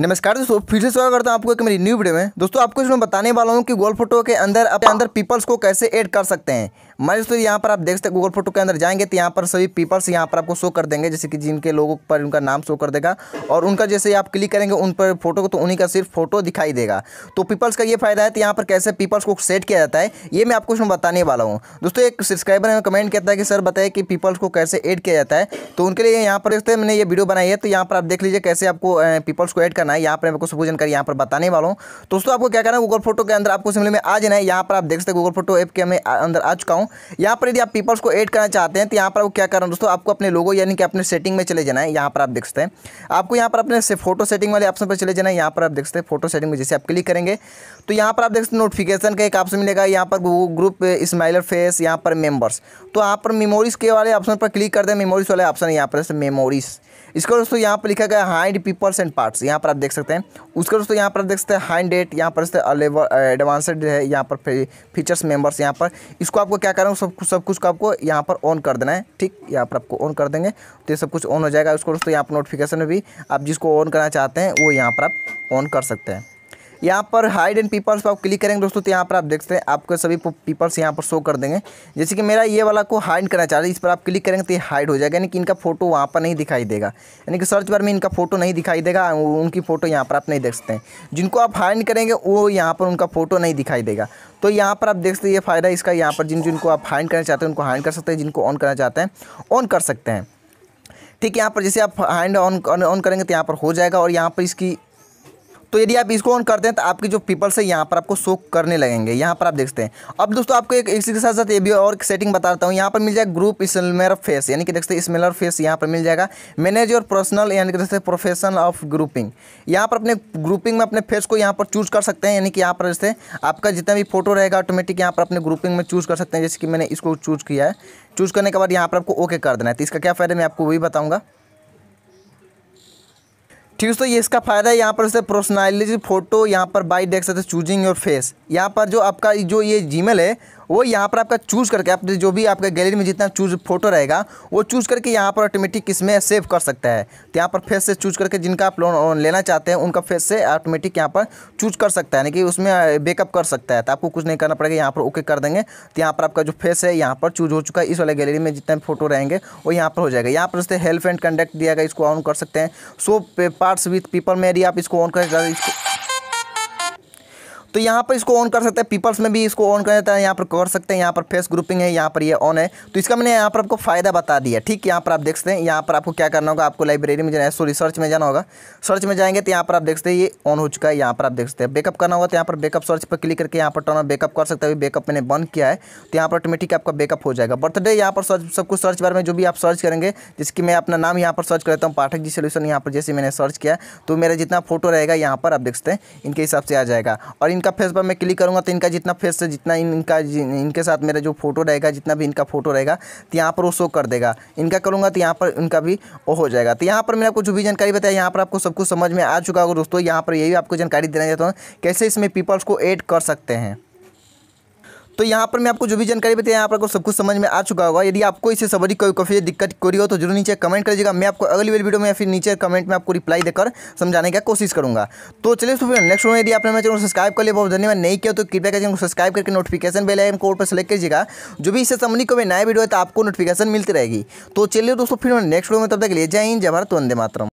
नमस्कार दोस्तों फिर से स्वागत करता हूं आपको एक मेरी न्यू वीडियो में दोस्तों आपको इसमें बताने वाला हूं कि गोल फोटो के अंदर अपने अंदर पीपल्स को कैसे ऐड कर सकते हैं मैं दोस्तों यहाँ पर आप देख सकते गूगल फोटो के अंदर जाएंगे तो यहाँ पर सभी पीपल्स यहाँ पर आपको शो कर देंगे जैसे कि जिनके लोगों पर उनका नाम शो कर देगा और उनका जैसे आप क्लिक करेंगे उन पर फोटो को तो उन्हीं का सिर्फ फोटो दिखाई देगा तो पीपल्स का ये फायदा है तो यहाँ पर कैसे पीपल्स को सेट किया जाता है ये मैं आपको उसमें बताने वाला हूँ दोस्तों एक सब्सक्राइबर ने कमेंट किया था कि सर बताए कि पीपल्स को कैसे ऐड किया जाता है तो उनके लिए यहाँ पर देखते मैंने ये वीडियो बनाई है तो यहाँ पर आप देख लीजिए कैसे आपको पीपल्स को ऐड करना है यहाँ पर आपको सब जानकारी यहाँ पर बताने वाला हूँ तो दोस्तों आपको क्या करना है गूगल फोटो के अंदर आपको सिमले में आ जाना है यहाँ पर आप देख सकते हैं गूगल फोटो ऐप के मैं अंदर आ चुका हूँ यहाँ पर यदि आप पीपल्स को ऐड करना चाहते हैं तो यहाँ पर आपको क्या करना दोस्तों आपको अपने लोगों यानी कि अपने सेटिंग में चले जाना है यहाँ पर आप देख सकते हैं आपको यहाँ पर अपने फोटो सेटिंग वाले ऑप्शन पर चले जाना है यहाँ पर आप देख सकते हैं फोटो सेटिंग में जैसे आप क्लिक करेंगे तो यहाँ पर आप देख सकते हैं नोटिफिकेशन का एक ऑप्शन मिलेगा यहाँ पर ग्रुप स्माइलर फेस यहाँ पर मेम्बर्स तो यहाँ पर मेमोरीज़ के वाले ऑप्शन पर क्लिक कर दें मेमोरीज़ वाले ऑप्शन यहाँ पर मेमोरीज़ इसको दोस्तों यहाँ पर लिखा गया हाइंड पीपल्स एंड पार्ट्स यहाँ पर आप देख सकते हैं उसके दोस्तों यहाँ पर आप देख सकते हैं हाइंड डेट यहाँ पर एडवांसड है यहाँ पर फीचर्स मेंबर्स यहाँ पर इसको आपको क्या कर रहा हूँ सब कुछ सब कुछ को आपको यहाँ पर ऑन कर देना है ठीक यहाँ पर आपको ऑन कर देंगे तो ये सब कुछ ऑन हो जाएगा उसको दोस्तों यहाँ पर नोटिफिकेशन में भी आप जिसको ऑन करना चाहते हैं वो यहाँ पर आप ऑन कर सकते हैं यहाँ पर हाइड एंड पीपल्स पर आप क्लिक करेंगे दोस्तों तो यहाँ पर आप देख सकते हैं आपके सभी पीपल्स यहाँ पर शो कर देंगे जैसे कि मेरा ये वाला को हाइड करना चाह रहा है इस पर आप क्लिक करेंगे तो ये हाइड हो जाएगा यानी कि इनका फोटो वहाँ पर नहीं दिखाई देगा यानी कि सर्च बार में इनका फोटो नहीं दिखाई देगा उनकी फ़ोटो यहाँ पर आप नहीं देख सकते हैं जिनको आप हाइड करेंगे वो यहाँ पर उनका फ़ोटो नहीं दिखाई देगा तो यहाँ पर आप देख सकते ये फ़ायदा इसका यहाँ पर जिन जिनको आप हाइड करना चाहते हैं उनको हाइड कर सकते हैं जिनको ऑन करना चाहते हैं ऑन कर सकते हैं ठीक है यहाँ पर जैसे आप हैंड ऑन ऑन करेंगे तो यहाँ पर हो जाएगा और यहाँ पर इसकी तो यदि आप इसको ऑन करते हैं तो आपकी जो पीपल्स है यहाँ पर आपको शो करने लगेंगे यहाँ पर आप देखते हैं अब दोस्तों आपको एक इसी के साथ साथ ये भी और सेटिंग सेटिंग बताता हूँ यहाँ पर मिल जाएगा ग्रुप स्मेलर फेस यानी कि देखते हैं स्मेलर फेस यहाँ पर मिल जाएगा मैनेज योर पर्सनल यानी कि देखते प्रोफेशन ऑफ ग्रुपिंग यहाँ पर अपने ग्रुपिंग में अपने फेस को यहाँ पर चूज कर सकते हैं यानी कि यहाँ पर जैसे आपका जितना भी फोटो रहेगा ऑटोमेटिक यहाँ पर अपने ग्रुपिंग में चूज कर सकते हैं जैसे कि मैंने इसको चूज किया है चूज करने के बाद यहाँ पर आपको ओके कर देना है तो इसका क्या फ़ायदा मैं आपको वही बताऊँगा ठीक है तो ये इसका फ़ायदा है यहाँ पर उससे प्रोसनलाइज फोटो यहाँ पर बाई देख सकते चूजिंग योर फेस यहाँ पर जो आपका जो ये जीमेल है वो यहाँ पर आपका चूज़ करके आप जो भी आपके गैलरी में जितना चूज फोटो रहेगा वो चूज़ करके यहाँ पर ऑटोमेटिक इसमें सेव कर सकता है तो यहाँ पर फेस से चूज़ करके जिनका आप लोन लेना चाहते हैं उनका फेस से ऑटोमेटिक यहाँ पर चूज कर सकता है यानी कि उसमें बेकअप कर सकता है तो आपको कुछ नहीं करना पड़ेगा यहाँ पर ओके कर देंगे तो यहाँ पर आपका जो फेस है यहाँ पर चूज हो चुका है इस वाले गैलरी में जितने फोटो रहेंगे वो यहाँ पर हो जाएगा यहाँ पर उससे हेल्प एंड कंडक्ट दिया गया इसको ऑन कर सकते हैं so paper parts with people मेरी आप इसको ऑन करें इसको तो यहाँ पर इसको ऑन कर सकते हैं पीपल्स में भी इसको ऑन कर देता है यहाँ पर कर सकते हैं यहाँ पर फेस ग्रुपिंग है यहाँ पर ये ऑन है तो इसका मैंने यहाँ पर आपको फ़ायदा बता दिया ठीक यहाँ पर आप देख सकते हैं यहाँ पर आपको क्या करना होगा आपको लाइब्रेरी में जाना है सॉरी सर्च में जाना होगा सर्च में जाएंगे तो यहाँ पर आप देख सकते हैं ये ऑन हो चुका है यहाँ पर आप देख सकते हैं बैकअप करना होगा तो यहाँ पर बैकअप सर्च पर क्लिक करके यहाँ पर टर्न बैकअप कर सकते हैं बैकअप मैंने बंद किया है तो यहाँ पर ऑटोमेटिक आपका बैकअप हो जाएगा बर्थडे यहाँ पर सर्च सब कुछ सर्च बार में जो भी आप सर्च करेंगे जिसकी मैं अपना नाम यहाँ पर सर्च करता हूँ पाठक जी सोल्यूशन यहाँ पर जैसे मैंने सर्च किया तो मेरा जितना फोटो रहेगा यहाँ पर आप देख सकते हैं इनके हिसाब से आ जाएगा और इनका इनका फेस पर मैं क्लिक करूँगा तो इनका जितना फेस जितना इनका इनके साथ मेरा जो फोटो रहेगा जितना भी इनका फोटो रहेगा तो यहाँ पर वो शो कर देगा इनका करूँगा तो यहाँ पर उनका भी वो हो जाएगा तो यहाँ पर मैंने आपको जो भी जानकारी बताया यहाँ पर आपको सब कुछ समझ में आ चुका होगा दोस्तों यहाँ पर यही आपको जानकारी देना चाहता हूँ कैसे इसमें पीपल्स को एड कर सकते हैं तो यहाँ पर मैं आपको जो भी जानकारी बताया यहाँ पर आपको सब कुछ समझ में आ चुका होगा यदि आपको इससे सबरी कोई काफ़ी दिक्कत कोई हो तो जरूर नीचे कमेंट करिएगा मैं आपको अगली वाली वीडियो में या फिर नीचे कमेंट में आपको रिप्लाई देकर समझाने का कोशिश करूँगा तो चलिए तो फिर नेक्स्ट वीडियो यदि आपने मेरे चैनल सब्सक्राइब कर लिया बहुत धन्यवाद नहीं किया तो कृपया करके सब्सक्राइब करके नोटिफिकेशन बेल आइकन कोड पर सेलेक्ट कीजिएगा जो भी इससे संबंधी कोई नया वीडियो है तो आपको नोटिफिकेशन मिलती रहेगी तो चलिए दोस्तों फिर नेक्स्ट वीडियो में तब तक ले जय हिंद जय भारत वंदे मातरम